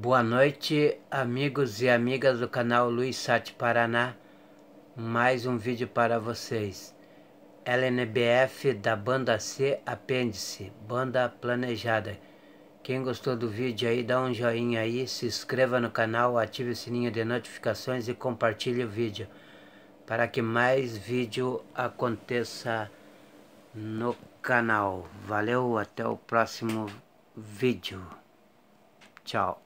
Boa noite, amigos e amigas do canal Luiz Sati Paraná. Mais um vídeo para vocês. LNBF da banda C Apêndice, banda planejada. Quem gostou do vídeo aí, dá um joinha aí, se inscreva no canal, ative o sininho de notificações e compartilhe o vídeo para que mais vídeo aconteça no canal. Valeu, até o próximo vídeo. Tchau.